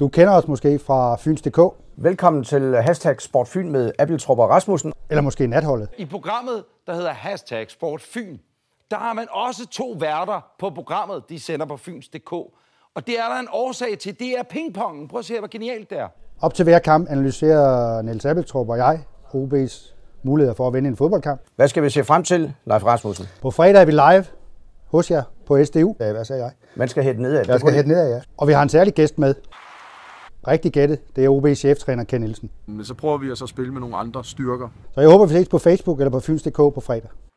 Du kender os måske fra Fyns.dk. Velkommen til Hashtag Sport Fyn med Appeltropper Rasmussen. Eller måske Natholdet. I programmet, der hedder Hashtag Sport Fyn, der har man også to værter på programmet, de sender på Fyns.dk. Og det er der en årsag til, det er pingpongen. Prøv at se, hvor genialt det er. Op til hver kamp analyserer Niels Abeltrup og jeg OB's muligheder for at vinde en fodboldkamp. Hvad skal vi se frem til, Leif Rasmussen? På fredag er vi live hos jer på SDU. Ja, hvad sagde jeg? Man skal hætte nedad. Jeg skal hætte nedad, ja. Og vi har en særlig gæst med. Rigtig gættet. Det er OB's cheftræner Ken Nielsen. Men Så prøver vi at så spille med nogle andre styrker. Så jeg håber, vi ses på Facebook eller på fyns.dk på fredag.